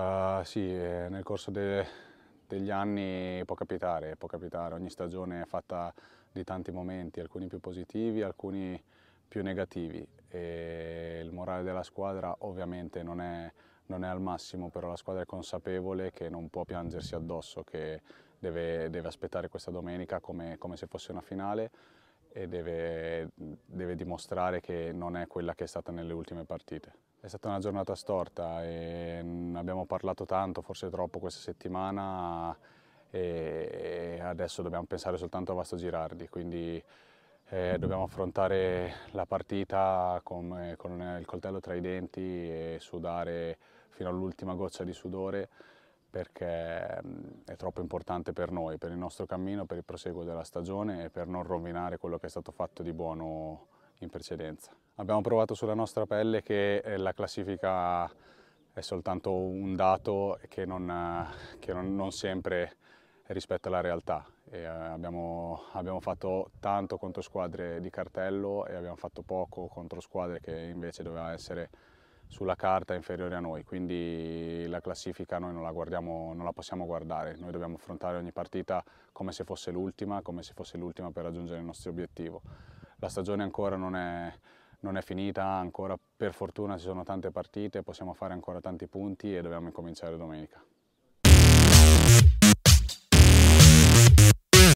Allora sì, eh, nel corso de, degli anni può capitare, può capitare, ogni stagione è fatta di tanti momenti, alcuni più positivi, alcuni più negativi e il morale della squadra ovviamente non è, non è al massimo, però la squadra è consapevole che non può piangersi addosso, che deve, deve aspettare questa domenica come, come se fosse una finale e deve, deve, dimostrare che non è quella che è stata nelle ultime partite. È stata una giornata storta e abbiamo parlato tanto, forse troppo questa settimana e adesso dobbiamo pensare soltanto a Vasto Girardi, quindi eh, dobbiamo affrontare la partita con, con il coltello tra i denti e sudare fino all'ultima goccia di sudore perché mm, è troppo importante per noi, per il nostro cammino, per il proseguo della stagione e per non rovinare quello che è stato fatto di buono in precedenza. Abbiamo provato sulla nostra pelle che eh, la classifica è soltanto un dato che non, eh, che non, non sempre rispetta la realtà. Eh, abbiamo, abbiamo, fatto tanto contro squadre di cartello e abbiamo fatto poco contro squadre che invece doveva essere sulla carta inferiori a noi, quindi la classifica noi non la, non la possiamo guardare, noi dobbiamo affrontare ogni partita come se fosse l'ultima, come se fosse l'ultima per raggiungere il nostro obiettivo. La stagione ancora non è, non è finita, ancora per fortuna ci sono tante partite, possiamo fare ancora tanti punti e dobbiamo incominciare domenica.